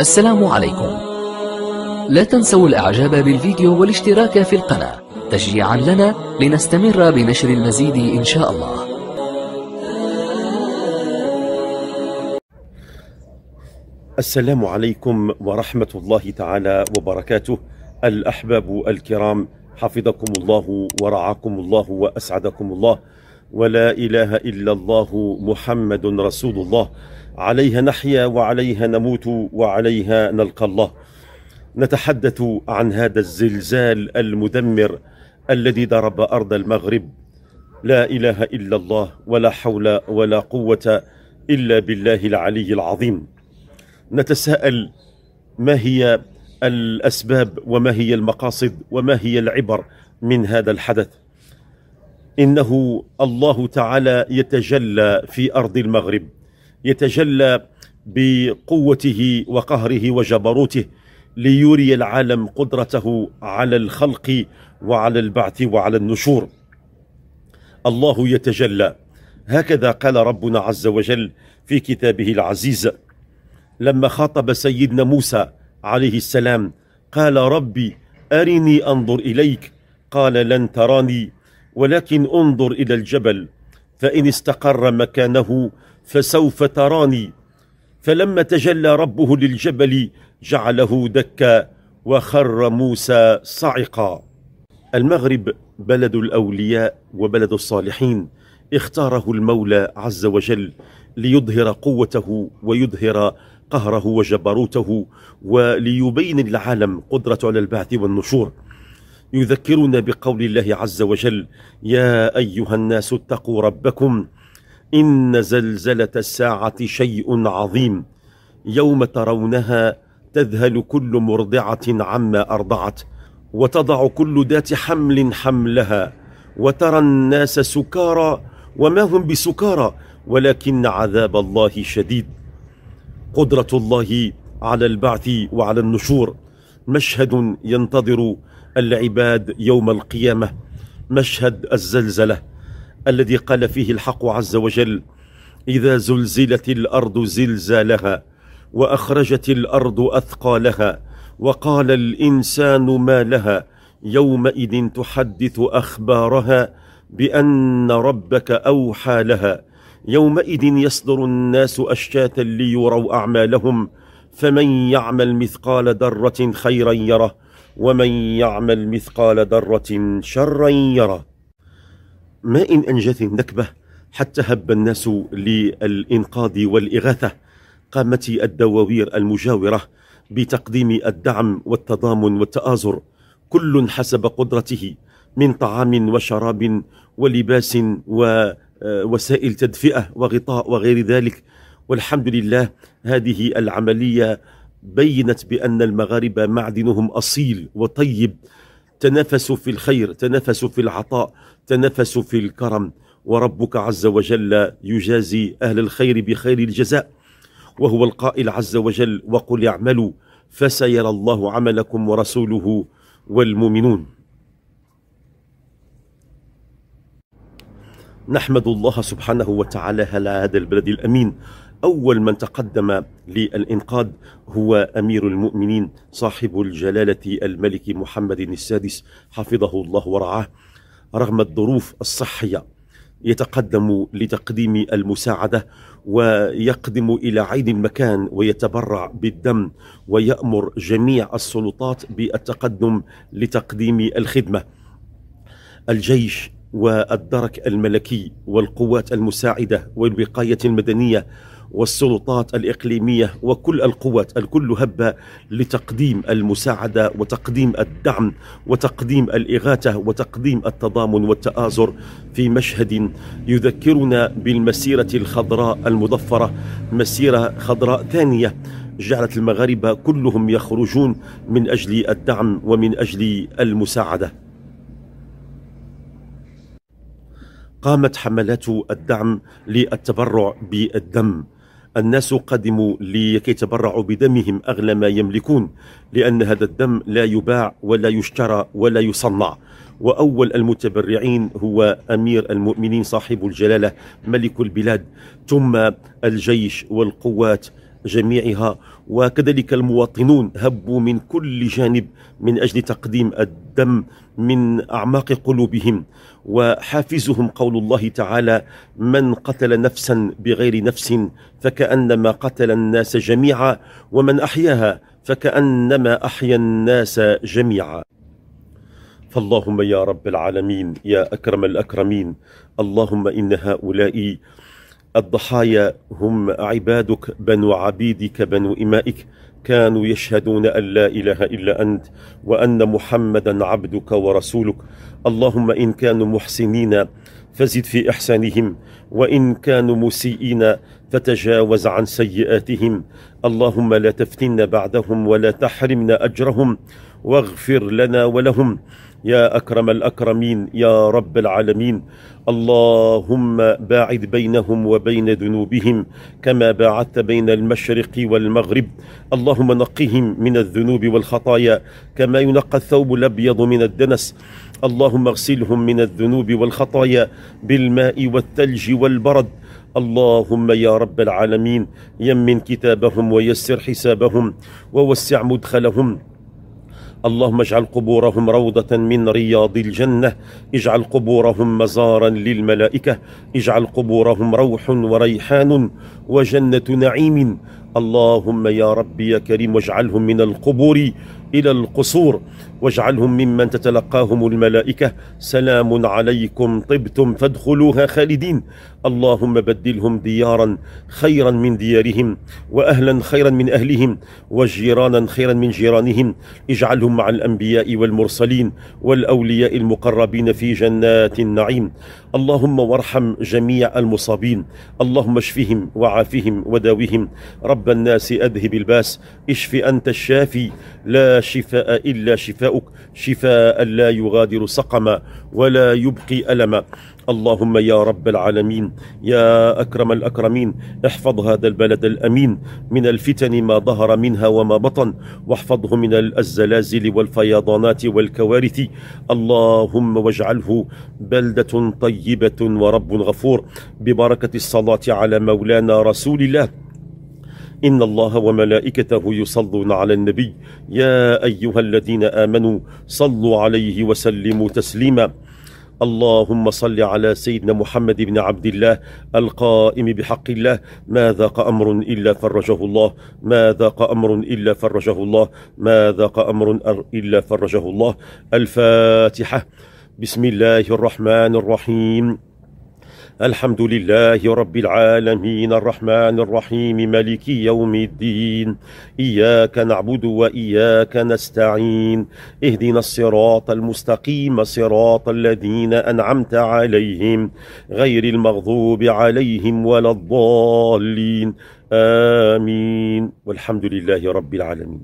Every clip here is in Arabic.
السلام عليكم لا تنسوا الاعجاب بالفيديو والاشتراك في القناة تشجيعا لنا لنستمر بنشر المزيد ان شاء الله السلام عليكم ورحمة الله تعالى وبركاته الأحباب الكرام حفظكم الله ورعاكم الله وأسعدكم الله ولا إله إلا الله محمد رسول الله عليها نحيا وعليها نموت وعليها نلقى الله نتحدث عن هذا الزلزال المدمر الذي ضرب أرض المغرب لا إله إلا الله ولا حول ولا قوة إلا بالله العلي العظيم نتساءل ما هي الأسباب وما هي المقاصد وما هي العبر من هذا الحدث إنه الله تعالى يتجلى في أرض المغرب يتجلى بقوته وقهره وجبروته ليري العالم قدرته على الخلق وعلى البعث وعلى النشور الله يتجلى هكذا قال ربنا عز وجل في كتابه العزيز لما خاطب سيدنا موسى عليه السلام قال ربي أرني أنظر إليك قال لن تراني ولكن انظر إلى الجبل فإن استقر مكانه فسوف تراني فلما تجلى ربه للجبل جعله دكا وخر موسى صعقا المغرب بلد الأولياء وبلد الصالحين اختاره المولى عز وجل ليظهر قوته ويظهر قهره وجبروته وليبين العالم قدرة على البعث والنشور يذكرنا بقول الله عز وجل يا أيها الناس اتقوا ربكم ان زلزله الساعه شيء عظيم يوم ترونها تذهل كل مرضعه عما ارضعت وتضع كل ذات حمل حملها وترى الناس سكارى وما هم بسكارى ولكن عذاب الله شديد قدره الله على البعث وعلى النشور مشهد ينتظر العباد يوم القيامه مشهد الزلزله الذي قال فيه الحق عز وجل إذا زلزلت الأرض زلزالها وأخرجت الأرض أثقالها وقال الإنسان ما لها يومئذ تحدث أخبارها بأن ربك أوحى لها يومئذ يصدر الناس أشتاتا ليروا أعمالهم فمن يعمل مثقال ذرة خيرا يره ومن يعمل مثقال ذرة شرا يره ما إن أنجت النكبة حتى هب الناس للإنقاذ والإغاثة قامت الدواوير المجاورة بتقديم الدعم والتضامن والتآزر كل حسب قدرته من طعام وشراب ولباس ووسائل آه، تدفئة وغطاء وغير ذلك والحمد لله هذه العملية بينت بأن المغاربة معدنهم أصيل وطيب تنافسوا في الخير تنافسوا في العطاء تنافسوا في الكرم وربك عز وجل يجازي أهل الخير بخير الجزاء وهو القائل عز وجل وقل اعملوا فسيرى الله عملكم ورسوله والمؤمنون نحمد الله سبحانه وتعالى على هذا البلد الأمين أول من تقدم للإنقاذ هو أمير المؤمنين صاحب الجلالة الملك محمد السادس حفظه الله ورعاه رغم الظروف الصحية يتقدم لتقديم المساعدة ويقدم إلى عين المكان ويتبرع بالدم ويأمر جميع السلطات بالتقدم لتقديم الخدمة الجيش والدرك الملكي والقوات المساعده والوقايه المدنيه والسلطات الإقليمية وكل القوات الكل هب لتقديم المساعدة وتقديم الدعم وتقديم الإغاثة وتقديم التضامن والتآزر في مشهد يذكرنا بالمسيرة الخضراء المضفرة مسيرة خضراء ثانية جعلت المغاربة كلهم يخرجون من أجل الدعم ومن أجل المساعدة قامت حملات الدعم للتبرع بالدم الناس قدموا لكي يتبرعوا بدمهم أغلى ما يملكون لأن هذا الدم لا يباع ولا يشترى ولا يصنع وأول المتبرعين هو أمير المؤمنين صاحب الجلالة ملك البلاد ثم الجيش والقوات جميعها وكذلك المواطنون هبوا من كل جانب من اجل تقديم الدم من اعماق قلوبهم وحافزهم قول الله تعالى من قتل نفسا بغير نفس فكانما قتل الناس جميعا ومن احياها فكانما احيا الناس جميعا فاللهم يا رب العالمين يا اكرم الاكرمين اللهم ان هؤلاء الضحايا هم عبادك بنو عبيدك بنو إمائك كانوا يشهدون أن لا إله إلا أنت وأن محمدا عبدك ورسولك اللهم إن كانوا محسنين فزد في إحسانهم وإن كانوا مسيئين فتجاوز عن سيئاتهم اللهم لا تفتن بعدهم ولا تحرمنا أجرهم واغفر لنا ولهم يا أكرم الأكرمين يا رب العالمين اللهم باعد بينهم وبين ذنوبهم كما باعدت بين المشرق والمغرب اللهم نقهم من الذنوب والخطايا كما ينقى الثوب الأبيض من الدنس اللهم اغسلهم من الذنوب والخطايا بالماء والثلج والبرد اللهم يا رب العالمين يمن كتابهم ويسر حسابهم ووسع مدخلهم اللهم اجعل قبورهم روضة من رياض الجنة اجعل قبورهم مزارا للملائكة اجعل قبورهم روح وريحان وجنة نعيم اللهم يا ربي يا كريم واجعلهم من القبور إلى القصور واجعلهم ممن تتلقاهم الملائكة سلام عليكم طبتم فادخلوها خالدين اللهم بدلهم ديارا خيرا من ديارهم وأهلا خيرا من أهلهم وجيرانا خيرا من جيرانهم اجعلهم مع الأنبياء والمرسلين والأولياء المقربين في جنات النعيم اللهم وارحم جميع المصابين اللهم اشفهم وعافهم وداوهم رب الناس أذهب الباس اشف أنت الشافي لا شفاء إلا شفاء شفاؤك شفاء لا يغادر سقما ولا يبقي ألما اللهم يا رب العالمين يا أكرم الأكرمين احفظ هذا البلد الأمين من الفتن ما ظهر منها وما بطن واحفظه من الزلازل والفيضانات والكوارث اللهم واجعله بلدة طيبة ورب غفور ببركة الصلاة على مولانا رسول الله إن الله وملائكته يصلون على النبي يا أيها الذين آمنوا صلوا عليه وسلموا تسليما اللهم صل على سيدنا محمد بن عبد الله القائم بحق الله ما ذاق أمر إلا فرجه الله ما ذاق أمر إلا فرجه الله ما ذاق أمر إلا فرجه الله الفاتحة بسم الله الرحمن الرحيم الحمد لله رب العالمين الرحمن الرحيم ملك يوم الدين إياك نعبد وإياك نستعين اهدنا الصراط المستقيم صراط الذين أنعمت عليهم غير المغضوب عليهم ولا الضالين آمين والحمد لله رب العالمين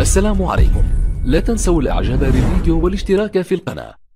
السلام عليكم لا تنسوا الإعجاب بالفيديو والاشتراك في القناة